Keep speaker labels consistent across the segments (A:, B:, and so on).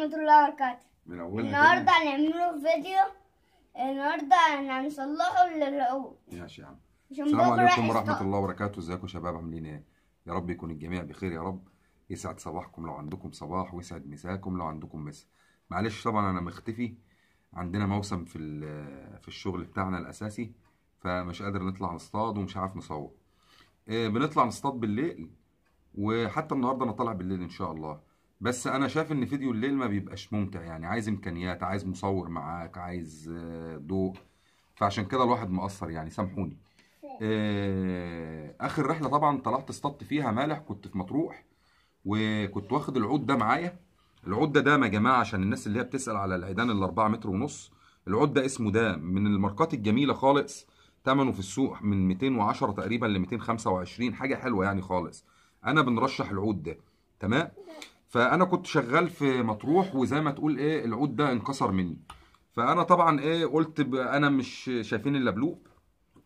A: ورحمة الله وبركاته من أولها النهاردة هنعمله فيديو النهاردة هنصلحه للرؤوس ماشي يا عم السلام عليكم ورحمة الله وبركاته ازيكم يا شباب عاملين ايه؟ يا رب يكون الجميع بخير يا رب يسعد صباحكم لو عندكم صباح ويسعد مساكم لو عندكم مسا معلش طبعا انا مختفي عندنا موسم في في الشغل بتاعنا الاساسي فمش قادر نطلع نصطاد ومش عارف نصور آه، بنطلع نصطاد بالليل وحتى النهارده انا طالع بالليل ان شاء الله بس انا شايف ان فيديو الليل ما بيبقاش ممتع يعني عايز امكانيات عايز مصور معاك عايز آه، ضوء فعشان كده الواحد مقصر يعني سامحوني آه، اخر رحله طبعا طلعت اصطدت فيها مالح كنت في مطروح وكنت واخد العود ده معايا العود ده دام يا جماعه عشان الناس اللي هي بتسال على العيدان ال 4 متر ونص العود ده اسمه ده من الماركات الجميله خالص ثمنه في السوق من 210 تقريبا ل 225 حاجه حلوه يعني خالص انا بنرشح العود ده تمام فانا كنت شغال في مطروح وزي ما تقول ايه العود ده انكسر مني فانا طبعا ايه قلت انا مش شايفين اللبلوب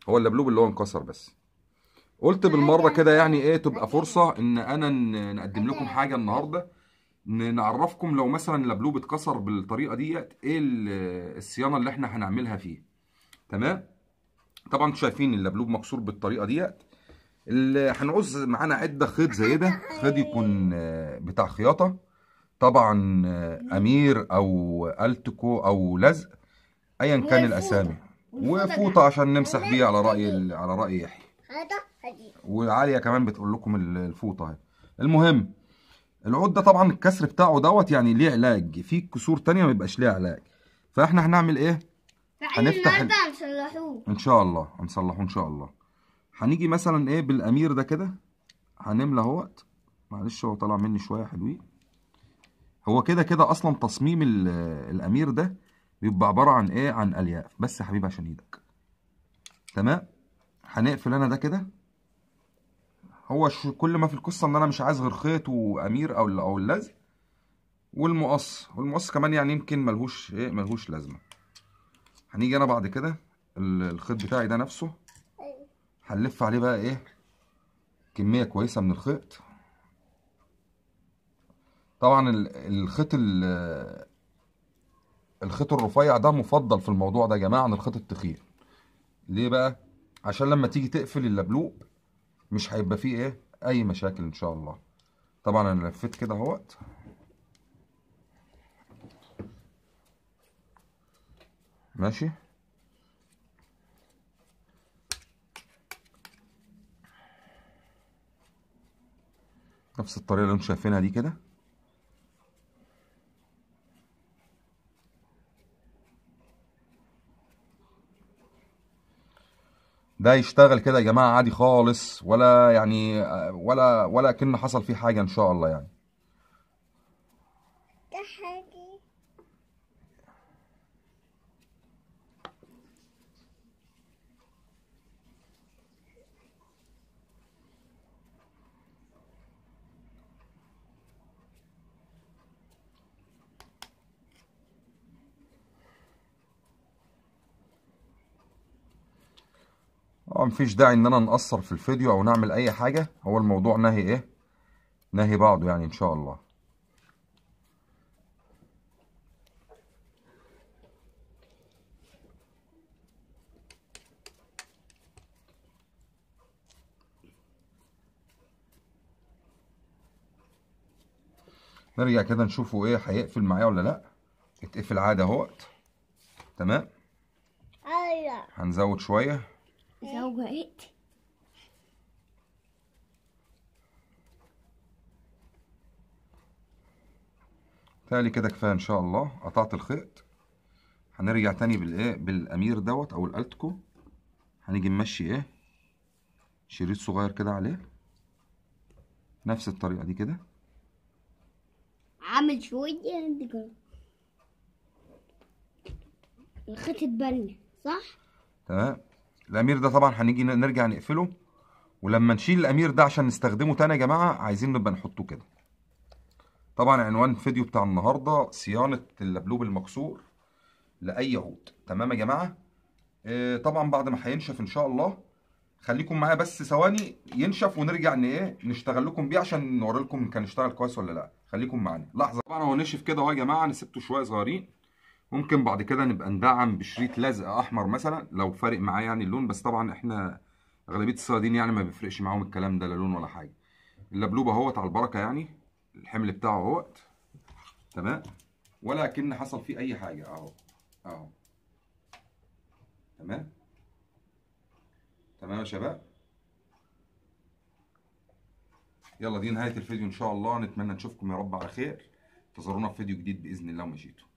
A: هو اللبلوب اللي هو انكسر بس قلت بالمره كده يعني ايه تبقى فرصه ان انا نقدم لكم حاجه النهارده نعرفكم لو مثلا اللبلوب اتكسر بالطريقه ديت ايه الصيانه اللي احنا هنعملها فيه تمام طبعا انتوا شايفين اللبلوب مكسور بالطريقه ديت هنعوز معانا عده خيط زي ده خيط يكون آه، بتاع خياطه طبعا آه، امير او التكو او لزق ايا كان الاسامي وفوطه عشان نمسح بيه على راي على راي يحيى وعاليه كمان بتقول لكم الفوطه اهي المهم العود ده طبعا الكسر بتاعه دوت يعني ليه علاج في كسور تانية ما بيبقاش ليها علاج فاحنا هنعمل ايه هنفتح ان شاء الله هنصلحوه ان شاء الله هنيجي مثلا ايه بالامير ده كده هنملى اهوت معلش هو طلع مني شويه حلوين هو كده كده اصلا تصميم الامير ده بيبقى عباره عن ايه عن الياف بس يا حبيبي عشان ايدك تمام هنقفل انا ده كده هو كل ما في القصه ان انا مش عايز غير خيط وامير او او اللزق والمقص والمقص كمان يعني يمكن ملهوش ايه ملهوش لازمه هنيجي انا بعد كده الخيط بتاعي ده نفسه هنلف عليه بقى ايه كميه كويسه من الخيط طبعا الخيط الخيط الرفيع ده مفضل في الموضوع ده يا جماعه عن الخيط التخين ليه بقى عشان لما تيجي تقفل اللبلوب مش هيبقى فيه ايه اي مشاكل ان شاء الله طبعا انا لفيت كده اهوت ماشي نفس الطريقه اللي انتم شايفينها دي كده ده يشتغل كده يا جماعه عادي خالص ولا يعني ولا ولا كأن حصل فيه حاجه ان شاء الله يعني طبعا مفيش داعي ان انا نقصر في الفيديو او نعمل اي حاجه هو الموضوع نهي ايه نهي بعضه يعني ان شاء الله نرجع كده نشوفه ايه هيقفل معايا ولا لا اتقفل عادي اهوت تمام ايوه هنزود شويه Sauge it. تالي كده كفايه ان شاء الله قطعت الخيط هنرجع تاني بالايه بالامير دوت او الالتكو هنيجي نمشي ايه شريط صغير كده عليه نفس الطريقه دي كده عامل شويه الخيط اتبل صح تمام الامير ده طبعا هنيجي نرجع نقفله ولما نشيل الامير ده عشان نستخدمه تاني يا جماعه عايزين نبقى نحطه كده طبعا عنوان فيديو بتاع النهارده صيانه اللبلوب المكسور لاي عود تمام يا جماعه آه، طبعا بعد ما هينشف ان شاء الله خليكم معايا بس ثواني ينشف ونرجع ايه نشتغل لكم بيه عشان نوري لكم كان اشتغل كويس ولا لا خليكم معانا لحظه طبعا هو نشف كده اهو يا جماعه انا سبته شويه صغيرين ممكن بعد كده نبقى ندعم بشريط لزق احمر مثلا لو فارق معاه يعني اللون بس طبعا احنا اغلبيه الصيادين يعني ما بيفرقش معاهم الكلام ده لا لون ولا حاجه اللبلوب اهوت على البركه يعني الحمل بتاعه اهوت تمام ولا كأن حصل فيه اي حاجه اهو اهو تمام تمام يا شباب يلا دي نهايه الفيديو ان شاء الله نتمنى نشوفكم يا رب على خير انتظرونا في فيديو جديد باذن الله ومشيتوا